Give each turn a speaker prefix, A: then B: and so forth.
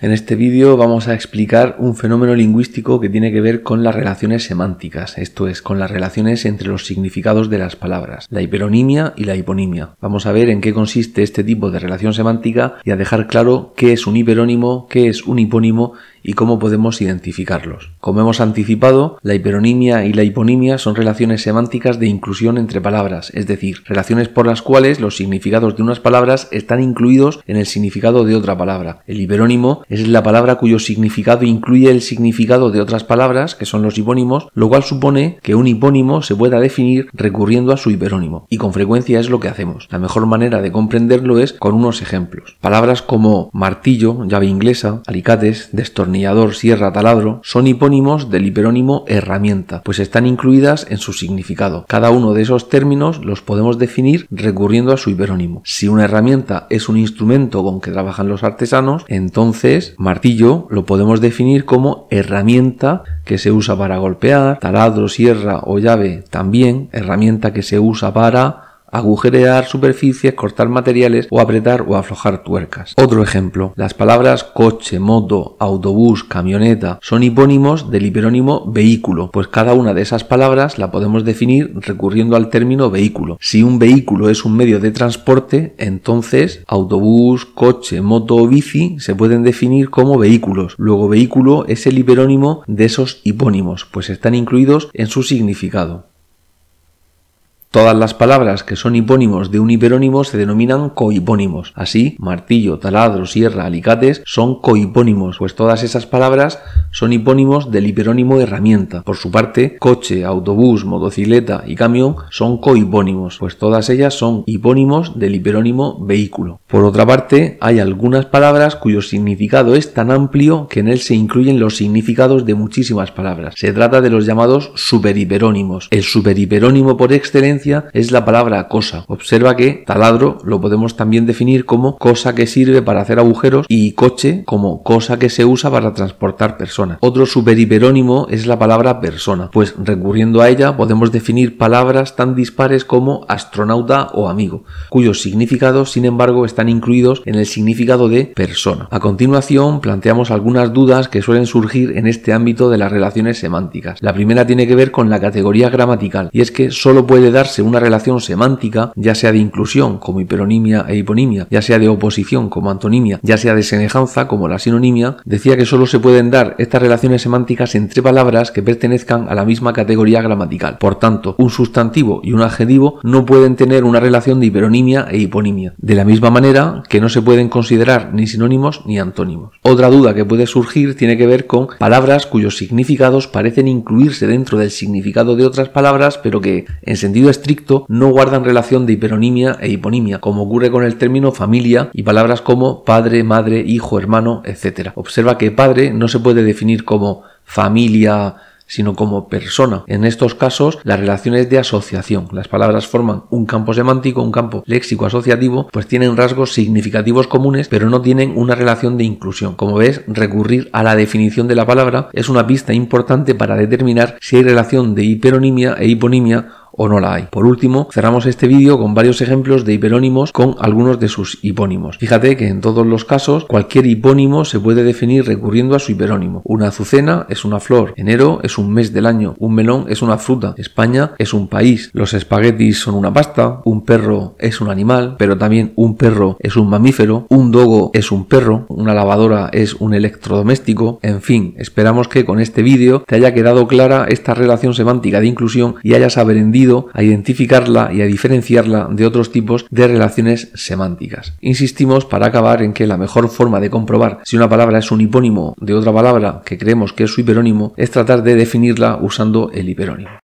A: En este vídeo vamos a explicar un fenómeno lingüístico que tiene que ver con las relaciones semánticas, esto es, con las relaciones entre los significados de las palabras, la hiperonimia y la hiponimia. Vamos a ver en qué consiste este tipo de relación semántica y a dejar claro qué es un hiperónimo, qué es un hipónimo y cómo podemos identificarlos. Como hemos anticipado, la hiperonimia y la hiponimia son relaciones semánticas de inclusión entre palabras, es decir, relaciones por las cuales los significados de unas palabras están incluidos en el significado de otra palabra. El hiperónimo es la palabra cuyo significado incluye el significado de otras palabras, que son los hipónimos, lo cual supone que un hipónimo se pueda definir recurriendo a su hiperónimo, y con frecuencia es lo que hacemos. La mejor manera de comprenderlo es con unos ejemplos. Palabras como martillo, llave inglesa, alicates, destornillador, sierra, taladro, son hipónimos del hiperónimo herramienta, pues están incluidas en su significado. Cada uno de esos términos los podemos definir recurriendo a su hiperónimo. Si una herramienta es un instrumento con que trabajan los artesanos, entonces martillo lo podemos definir como herramienta que se usa para golpear, taladro, sierra o llave también, herramienta que se usa para agujerear superficies, cortar materiales o apretar o aflojar tuercas. Otro ejemplo, las palabras coche, moto, autobús, camioneta son hipónimos del hiperónimo vehículo, pues cada una de esas palabras la podemos definir recurriendo al término vehículo. Si un vehículo es un medio de transporte, entonces autobús, coche, moto o bici se pueden definir como vehículos. Luego vehículo es el hiperónimo de esos hipónimos, pues están incluidos en su significado. Todas las palabras que son hipónimos de un hiperónimo se denominan cohipónimos. Así, martillo, taladro, sierra, alicates son cohipónimos, pues todas esas palabras son hipónimos del hiperónimo herramienta. Por su parte, coche, autobús, motocicleta y camión son cohipónimos, pues todas ellas son hipónimos del hiperónimo vehículo. Por otra parte, hay algunas palabras cuyo significado es tan amplio que en él se incluyen los significados de muchísimas palabras. Se trata de los llamados superhiperónimos. El superhiperónimo por excelencia es la palabra cosa. Observa que taladro lo podemos también definir como cosa que sirve para hacer agujeros y coche como cosa que se usa para transportar personas. Otro superhiperónimo es la palabra persona, pues recurriendo a ella podemos definir palabras tan dispares como astronauta o amigo, cuyos significados sin embargo están incluidos en el significado de persona. A continuación planteamos algunas dudas que suelen surgir en este ámbito de las relaciones semánticas. La primera tiene que ver con la categoría gramatical y es que solo puede dar una relación semántica, ya sea de inclusión como hiperonimia e hiponimia, ya sea de oposición como antonimia, ya sea de semejanza como la sinonimia, decía que solo se pueden dar estas relaciones semánticas entre palabras que pertenezcan a la misma categoría gramatical. Por tanto, un sustantivo y un adjetivo no pueden tener una relación de hiperonimia e hiponimia, de la misma manera que no se pueden considerar ni sinónimos ni antónimos. Otra duda que puede surgir tiene que ver con palabras cuyos significados parecen incluirse dentro del significado de otras palabras, pero que en sentido estricto no guardan relación de hiperonimia e hiponimia, como ocurre con el término familia y palabras como padre, madre, hijo, hermano, etc. Observa que padre no se puede definir como familia, sino como persona. En estos casos, la relación es de asociación. Las palabras forman un campo semántico, un campo léxico asociativo, pues tienen rasgos significativos comunes, pero no tienen una relación de inclusión. Como ves, recurrir a la definición de la palabra es una pista importante para determinar si hay relación de hiperonimia e hiponimia o no la hay. Por último, cerramos este vídeo con varios ejemplos de hiperónimos con algunos de sus hipónimos. Fíjate que en todos los casos cualquier hipónimo se puede definir recurriendo a su hiperónimo. Una azucena es una flor, enero es un mes del año, un melón es una fruta, España es un país, los espaguetis son una pasta, un perro es un animal, pero también un perro es un mamífero, un dogo es un perro, una lavadora es un electrodoméstico, en fin, esperamos que con este vídeo te haya quedado clara esta relación semántica de inclusión y hayas aprendido a identificarla y a diferenciarla de otros tipos de relaciones semánticas. Insistimos para acabar en que la mejor forma de comprobar si una palabra es un hipónimo de otra palabra que creemos que es su hiperónimo es tratar de definirla usando el hiperónimo.